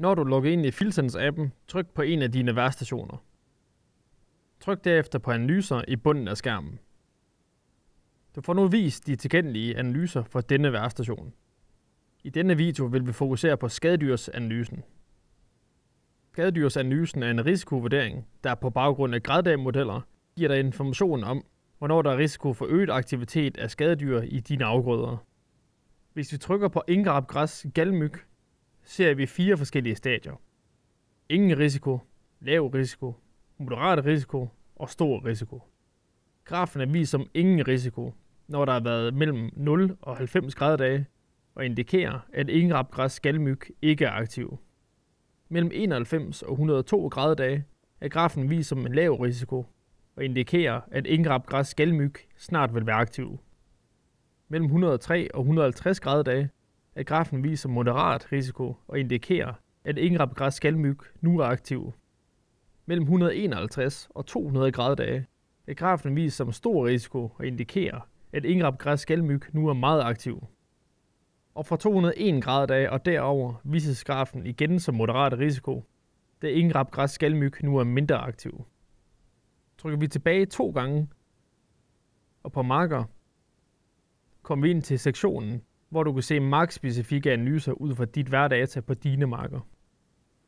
Når du logger ind i filsens appen tryk på en af dine værstationer. Tryk derefter på analyser i bunden af skærmen. Du får nu vist de tilgængelige analyser for denne værstation. I denne video vil vi fokusere på skadedyrsanalysen. Skadedyrsanalysen er en risikovurdering, der på baggrund af graddagmodeller giver dig information om, hvornår der er risiko for øget aktivitet af skadedyr i dine afgrøder. Hvis vi trykker på indgrabgræs galmyg, ser vi fire forskellige stadier. Ingen risiko, lav risiko, moderat risiko og stor risiko. Grafen er vist som ingen risiko, når der har været mellem 0 og 90 grader dage, og indikerer, at rapgræs skalmyg ikke er aktiv. Mellem 91 og 102 grader dage er grafen vist som en lav risiko, og indikerer, at ingrapgræs skalmyg snart vil være aktiv. Mellem 103 og 150 grader dage at grafen viser moderat risiko og indikerer, at engrapgræs skalmyg nu er aktiv. Mellem 151 og 200 graddage at grafen viser som stor risiko og indikerer, at engrapgræs skalmyg nu er meget aktiv. Og fra 201 graddage og derover vises grafen igen som moderat risiko, da engrapgræs skalmyg nu er mindre aktiv. Trykker vi tilbage to gange, og på marker, kommer vi ind til sektionen hvor du kan se markspecifikke analyser ud fra dit hverdata på dine marker.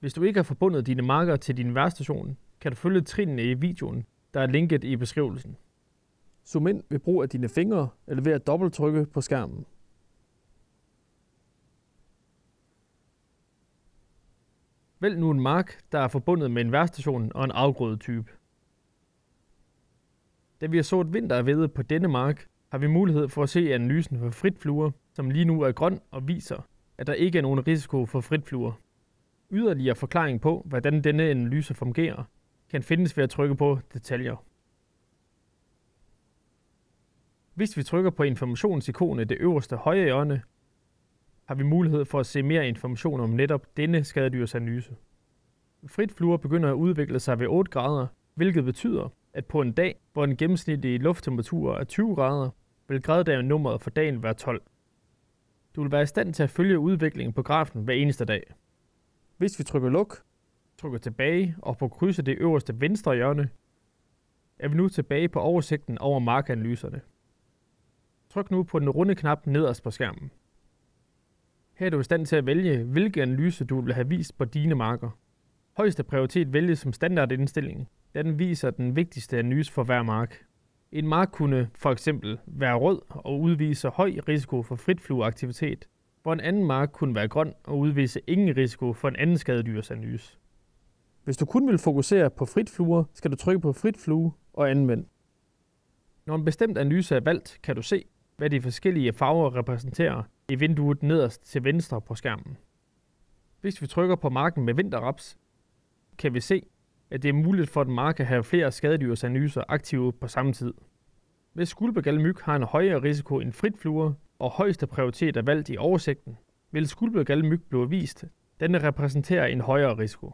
Hvis du ikke har forbundet dine marker til din værstation, kan du følge trinene i videoen, der er linket i beskrivelsen. Zoom ind ved brug af dine fingre eller ved at dobbelttrykke på skærmen. Vælg nu en mark, der er forbundet med en værstation og en afgrødetype. Da vi har sået vinter ved på denne mark, har vi mulighed for at se analysen for fritfluer, som lige nu er grøn og viser, at der ikke er nogen risiko for fritfluer. Yderligere forklaring på, hvordan denne analyse fungerer, kan findes ved at trykke på detaljer. Hvis vi trykker på informationsikonet i det øverste højre hjørne, har vi mulighed for at se mere information om netop denne skadedyrsanalyse. Fritfluer begynder at udvikle sig ved 8 grader, hvilket betyder, at på en dag, hvor den gennemsnitlige lufttemperatur er 20 grader, vil graddagen nummeret for dagen være 12. Du vil være i stand til at følge udviklingen på grafen hver eneste dag. Hvis vi trykker luk, trykker tilbage og på krydset det øverste venstre hjørne, er vi nu tilbage på oversigten over markanalyserne. Tryk nu på den runde knap nederst på skærmen. Her er du i stand til at vælge, hvilke analyse du vil have vist på dine marker. Højeste prioritet vælges som standardindstilling, da den viser den vigtigste analyse for hver mark. En mark kunne for eksempel være rød og udvise høj risiko for fritflueaktivitet, hvor en anden mark kunne være grøn og udvise ingen risiko for en anden skadedyrsanalyse. Hvis du kun vil fokusere på fritfluer, skal du trykke på fritflue og anvend. Når en bestemt analyse er valgt, kan du se, hvad de forskellige farver repræsenterer i vinduet nederst til venstre på skærmen. Hvis vi trykker på marken med vinterraps, kan vi se, at det er muligt for, den mark at have flere skadedyrsanalyser aktive på samme tid. Hvis myg har en højere risiko end fritfluer og højeste prioritet er valgt i oversigten, vil myg blive vist, den repræsenterer en højere risiko.